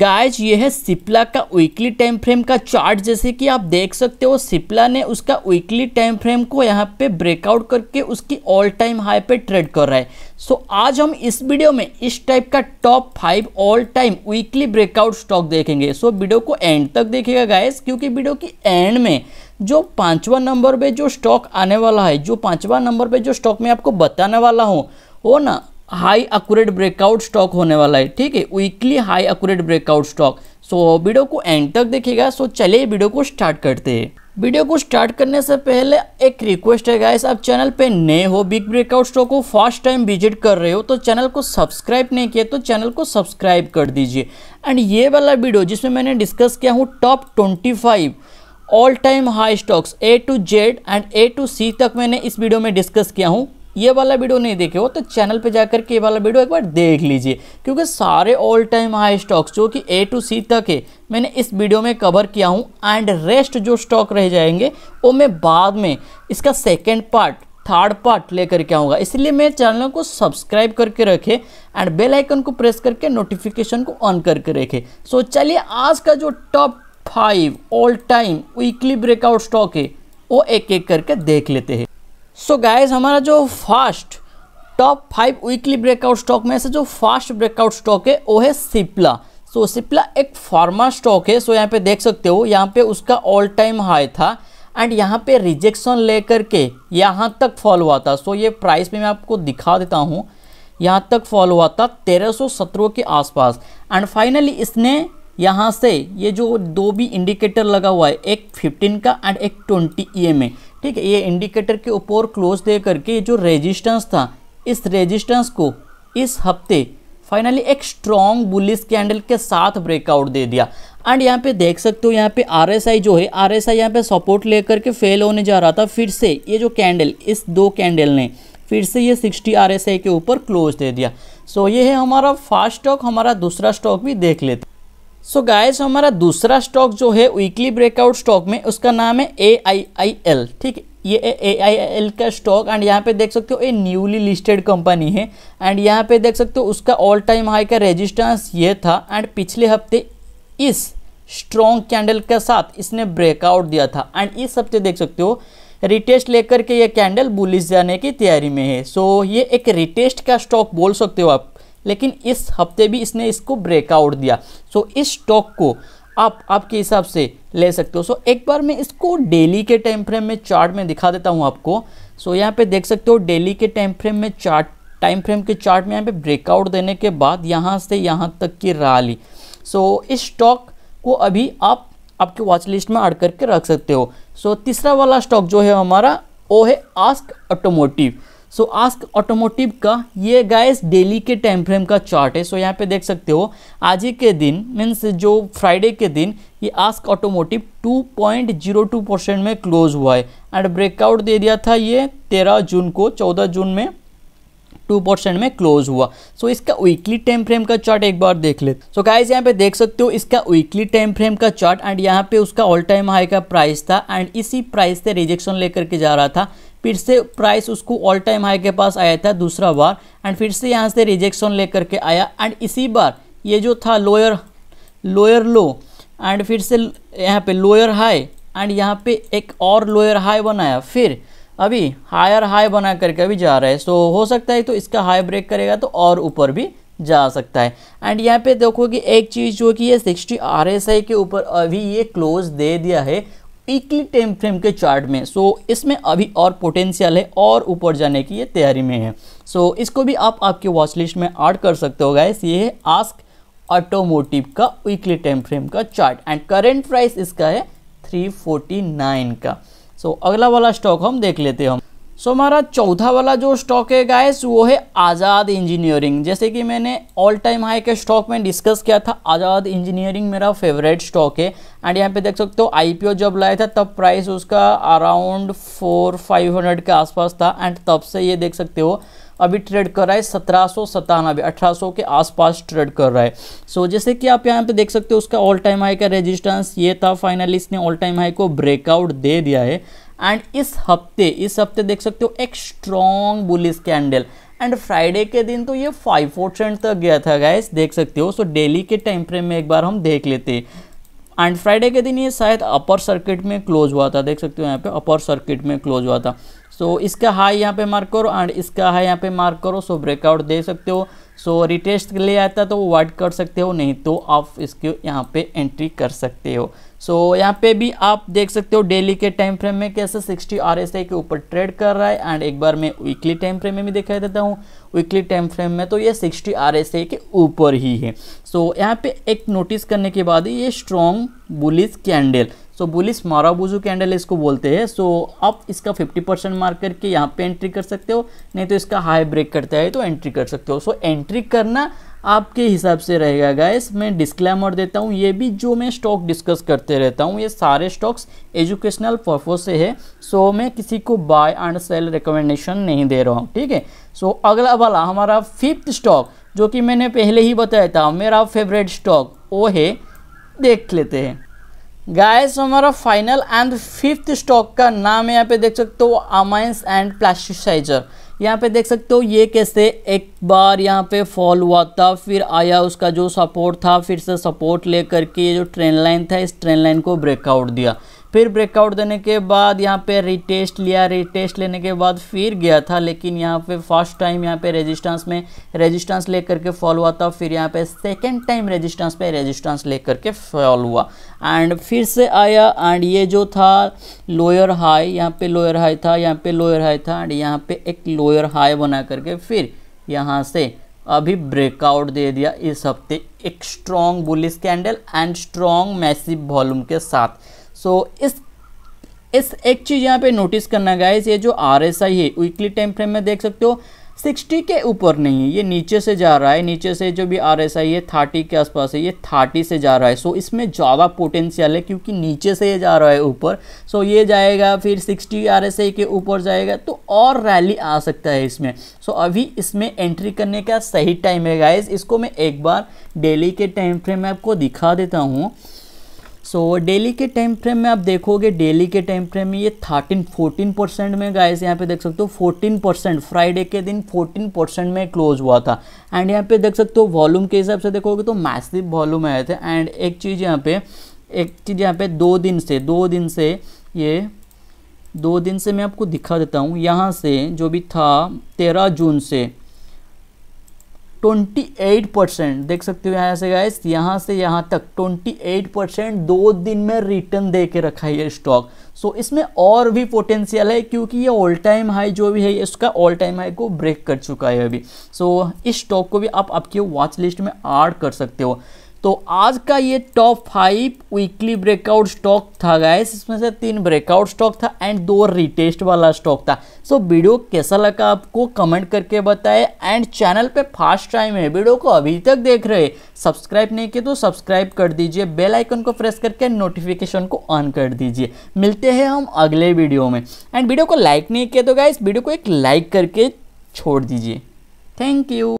guys ये है सिप्ला का वीकली टाइम फ्रेम का चार्ट जैसे कि आप देख सकते हो सिप्ला ने उसका वीकली टाइम फ्रेम को यहाँ पे ब्रेकआउट करके उसकी ऑल टाइम हाई पे ट्रेड कर रहा है सो so, आज हम इस वीडियो में इस टाइप का top five all time weekly breakout stock देखेंगे सो so, वीडियो को एंड तक देखेगा गाइज क्योंकि वीडियो की एंड में जो पाँचवा नंबर पर जो स्टॉक आने वाला है जो पाँचवा नंबर पर जो स्टॉक मैं आपको बताने वाला हूँ वो ना हाई अकूरेट ब्रेकआउट स्टॉक होने वाला है ठीक है weekly high accurate breakout stock so video को एंड तक देखिएगा सो चलिए वीडियो को स्टार्ट करते हैं वीडियो को स्टार्ट करने से पहले एक रिक्वेस्ट है गाइस आप चैनल पे नए हो बिग ब्रेकआउट स्टॉक को फर्स्ट टाइम विजिट कर रहे हो तो चैनल को सब्सक्राइब नहीं किया तो चैनल को सब्सक्राइब कर दीजिए एंड ये वाला वीडियो जिसमें मैंने डिस्कस किया हूँ top twenty five all time high stocks A to Z and A to C तक मैंने इस वीडियो में डिस्कस किया हूँ ये वाला वीडियो नहीं देखे हो तो चैनल पे जाकर के ये वाला वीडियो एक बार देख लीजिए क्योंकि सारे ऑल टाइम हाई स्टॉक्स जो कि ए टू सी तक है मैंने इस वीडियो में कवर किया हूँ एंड रेस्ट जो स्टॉक रह जाएंगे वो मैं बाद में इसका सेकेंड पार्ट थर्ड पार्ट लेकर के आऊँगा इसलिए मेरे चैनल को सब्सक्राइब करके रखें एंड बेल आइकन को प्रेस करके नोटिफिकेशन को ऑन करके रखे सो so, चलिए आज का जो top five all time weekly breakout stock है वो एक एक करके देख लेते हैं सो गाइज हमारा जो fast top five weekly breakout stock में से जो फास्ट ब्रेकआउट स्टॉक है वो है सिप्ला सो so, सिप्ला एक फार्मा स्टॉक है सो so यहाँ पे देख सकते हो यहाँ पे उसका ऑल टाइम हाई था एंड यहाँ पे रिजेक्शन लेकर के यहाँ तक फॉल हुआ था सो so, ये प्राइस में मैं आपको दिखा देता हूँ यहाँ तक फॉल हुआ था तेरह सौ के आसपास एंड फाइनली इसने यहाँ से ये जो दो भी इंडिकेटर लगा हुआ है एक 15 का एंड एक 20 ए e ठीक है ये इंडिकेटर के ऊपर क्लोज दे करके जो रेजिस्टेंस था इस रेजिस्टेंस को इस हफ्ते फाइनली एक स्ट्रॉन्ग बुलिस कैंडल के साथ ब्रेकआउट दे दिया एंड यहाँ पे देख सकते हो यहाँ पे आरएसआई जो है आरएसआई यहाँ पे सपोर्ट लेकर के फेल होने जा रहा था फिर से ये जो कैंडल इस दो कैंडल ने फिर से ये 60 आरएसआई के ऊपर क्लोज दे दिया सो so, ये है हमारा फास्ट स्टॉक हमारा दूसरा स्टॉक भी देख लेते सो so गायस हमारा दूसरा स्टॉक जो है वीकली ब्रेकआउट स्टॉक में उसका नाम है ए आई आई एल ठीक ये ए आई एल का स्टॉक एंड यहाँ पे देख सकते हो ये न्यूली लिस्टेड कंपनी है एंड यहाँ पे देख सकते हो उसका ऑल टाइम हाई का रेजिस्टेंस ये था एंड पिछले हफ्ते इस स्ट्रॉन्ग कैंडल के साथ इसने ब्रेकआउट दिया था एंड इस हफ्ते देख सकते हो रिटेस्ट लेकर के ये कैंडल बुलिस जाने की तैयारी में है सो so, ये एक रिटेस्ट का स्टॉक बोल सकते हो आप लेकिन इस हफ्ते भी इसने इसको ब्रेकआउट दिया सो इस स्टॉक को आप आपके हिसाब से ले सकते हो सो एक बार मैं इसको डेली के टाइम फ्रेम में चार्ट में दिखा देता हूँ आपको सो यहाँ पे देख सकते हो डेली के टाइम फ्रेम में चार्ट टाइम फ्रेम के चार्ट में यहाँ पे ब्रेकआउट देने के बाद यहाँ से यहाँ तक की रैली सो इस स्टॉक को अभी आप आपके वॉच लिस्ट में आड़ करके रख सकते हो सो तीसरा वाला स्टॉक जो है हमारा वो है ask automotive so ask automotive का ये गाइस डेली के टाइम फ्रेम का चार्ट है सो so, यहाँ पे देख सकते हो आज ही के दिन मीन्स जो फ्राइडे के दिन ये आस्क ऑटोमोटिव 2.02 परसेंट में क्लोज हुआ है एंड ब्रेकआउट दे दिया था ये 13 जून को 14 जून में टू परसेंट में क्लोज हुआ सो so, इसका वीकली टाइम फ्रेम का चार्ट एक बार देख ले सो गाइज यहाँ पे देख सकते हो इसका वीकली टाइम फ्रेम का चार्ट एंड यहाँ पे उसका ऑल टाइम हाई का प्राइस था एंड इसी प्राइस से रिजेक्शन लेकर के जा रहा था फिर से प्राइस उसको ऑल टाइम हाई के पास आया था दूसरा बार एंड फिर से यहाँ से रिजेक्शन लेकर के आया एंड इसी बार ये जो था लोअर लोअर लो एंड फिर से यहाँ पे लोअर हाई एंड यहाँ पे एक और लोअर हाई बनाया फिर अभी हायर हाई बना करके अभी जा रहा है सो so, हो सकता है तो इसका हाई ब्रेक करेगा तो और ऊपर भी जा सकता है एंड यहाँ पे देखो कि एक चीज़ जो कि ये 60 आर के ऊपर अभी ये क्लोज दे दिया है वीकली टाइम फ्रेम के चार्ट में सो so, इसमें अभी और पोटेंशियल है और ऊपर जाने की ये तैयारी में है सो so, इसको भी आप आपके वॉच लिस्ट में ऐड कर सकते हो गाइस ये है आस्क ऑटोमोटिव का वीकली टाइम फ्रेम का चार्ट एंड करेंट प्राइस इसका है 349 का सो so, अगला वाला स्टॉक हम देख लेते हैं हम सो so, हमारा चौथा वाला जो स्टॉक है गाइस वो है आज़ाद इंजीनियरिंग जैसे कि मैंने ऑल टाइम हाई के स्टॉक में डिस्कस किया था आज़ाद इंजीनियरिंग मेरा फेवरेट स्टॉक है एंड यहाँ पे देख सकते हो आईपीओ जब लाया था तब प्राइस उसका अराउंड फोर फाइव हंड्रेड के आसपास था एंड तब से ये देख सकते हो अभी ट्रेड कर रहा है सत्रह सौ सतानवे अठारह के आसपास ट्रेड कर रहा है सो so, जैसे कि आप यहाँ पे देख सकते हो उसका ऑल टाइम हाई का रेजिस्टेंस ये था फाइनली इसने ऑल टाइम हाई को ब्रेकआउट दे दिया है एंड इस हफ्ते इस हफ्ते देख सकते हो एक strong bullish candle and Friday के दिन तो ये फाइव परसेंट तक गया था गैस देख सकते हो सो डेली के टाइम फ्रेम में एक बार हम देख लेते हैं एंड फ्राइडे के दिन ये शायद अपर सर्किट में क्लोज हुआ था देख सकते हो यहाँ पे अपर सर्किट में क्लोज हुआ था सो so, इसका हाई यहाँ पे मार्क करो एंड इसका हाई यहाँ पे मार्क करो सो so ब्रेकआउट दे सकते हो सो so, रिटेस्ट के लिए आता तो वो वाइट कर सकते हो नहीं तो आप इसके यहाँ पे एंट्री कर सकते हो सो so, यहाँ पे भी आप देख सकते हो डेली के टाइम फ्रेम में कैसे 60 आर एस के ऊपर ट्रेड कर रहा है एंड एक बार मैं वीकली टाइम फ्रेम में भी दिखाई देता हूँ वीकली टाइम फ्रेम में तो ये 60 आर एस के ऊपर ही है सो so, यहाँ पे एक नोटिस करने के बाद ये strong bullish candle so bullish marubozu candle इसको बोलते हैं सो आप इसका 50 परसेंट मार्क करके यहाँ पे एंट्री कर सकते हो नहीं तो इसका हाई ब्रेक करता है तो एंट्री कर सकते हो सो एंट्री करना आपके हिसाब से रहेगा गाइस मैं डिस्क्लेमर देता हूँ ये भी जो मैं स्टॉक डिस्कस करते रहता हूँ ये सारे स्टॉक्स एजुकेशनल पर्पज से है सो so, मैं किसी को बाय एंड सेल रिकमेंडेशन नहीं दे रहा हूँ ठीक है सो so, अगला वाला हमारा फिफ्थ स्टॉक जो कि मैंने पहले ही बताया था मेरा फेवरेट स्टॉक वो है देख लेते हैं गाइस हमारा फाइनल एंड फिफ्थ स्टॉक का नाम है यहाँ पे देख सकते हो अमाइंस एंड प्लास्टिसाइजर यहाँ पे देख सकते हो ये कैसे एक बार यहाँ पे फॉल हुआ था फिर आया उसका जो सपोर्ट था फिर से सपोर्ट लेकर के ये जो ट्रेन लाइन था इस ट्रेन लाइन को ब्रेकआउट दिया फिर ब्रेकआउट देने के बाद यहाँ पे रिटेस्ट लिया रिटेस्ट लेने के बाद फिर गया था लेकिन यहाँ पे फर्स्ट टाइम यहाँ पे रेजिस्टेंस में रेजिस्टेंस लेकर के फॉल हुआ था फिर यहाँ पे सेकंड टाइम रेजिस्टेंस पे रेजिस्टेंस लेकर के फॉल हुआ एंड फिर से आया एंड ये जो था लोअर हाई यहाँ पे लोअर हाई था यहाँ पे लोअर हाई था एंड यहाँ पे एक लोअर हाई बना करके फिर यहाँ से अभी ब्रेकआउट दे दिया इस हफ्ते एक strong bullish candle and strong massive volume के साथ सो so, इस इस एक चीज़ यहाँ पे नोटिस करना गाइस ये जो आर एस आई है वीकली टाइम फ्रेम में देख सकते हो 60 के ऊपर नहीं है ये नीचे से जा रहा है नीचे से जो भी आर एस आई है थर्टी के आसपास है ये थर्टी से जा रहा है सो so, इसमें ज़्यादा पोटेंशियल है क्योंकि नीचे से ये जा रहा है ऊपर सो so, ये जाएगा फिर 60 आर एस आई के ऊपर जाएगा तो और रैली आ सकता है इसमें सो so, अभी इसमें एंट्री करने का सही टाइम है गाइज इसको मैं एक बार डेली के टाइम फ्रेम में आपको दिखा देता हूँ सो so, डेली के टाइम फ्रेम में आप देखोगे डेली के टाइम फ्रेम में ये थर्टीन फोर्टीन परसेंट में गाइस यहाँ पे देख सकते हो फोर्टीन परसेंट फ्राइडे के दिन फोर्टीन परसेंट में क्लोज हुआ था एंड यहाँ पे देख सकते हो वॉल्यूम के हिसाब से देखोगे तो मैसिव वॉल्यूम आए थे एंड एक चीज़ यहाँ पे एक चीज़ यहाँ पे दो दिन से दो दिन से ये दो दिन से मैं आपको दिखा देता हूँ यहाँ से जो भी था तेरह जून से 28 परसेंट देख सकते हो यहाँ से गाइस यहाँ से यहाँ तक 28 परसेंट दो दिन में रिटर्न दे के रखा है ये स्टॉक सो so, इसमें और भी पोटेंशियल है क्योंकि ये ऑल टाइम हाई जो भी है इसका ऑल टाइम हाई को ब्रेक कर चुका है अभी सो so, इस स्टॉक को भी आप आपके वॉच लिस्ट में ऐड कर सकते हो तो आज का ये top five weekly breakout stock था गैस इसमें से तीन ब्रेकआउट स्टॉक था एंड दो रिटेस्ट वाला स्टॉक था सो so, वीडियो कैसा लगा आपको कमेंट करके बताएं एंड चैनल पे फर्स्ट टाइम है वीडियो को अभी तक देख रहे सब्सक्राइब नहीं किया तो सब्सक्राइब कर दीजिए बेल आइकन को प्रेस करके नोटिफिकेशन को ऑन कर दीजिए मिलते हैं हम अगले वीडियो में एंड वीडियो को लाइक नहीं किया तो गाइस वीडियो को एक लाइक करके छोड़ दीजिए थैंक यू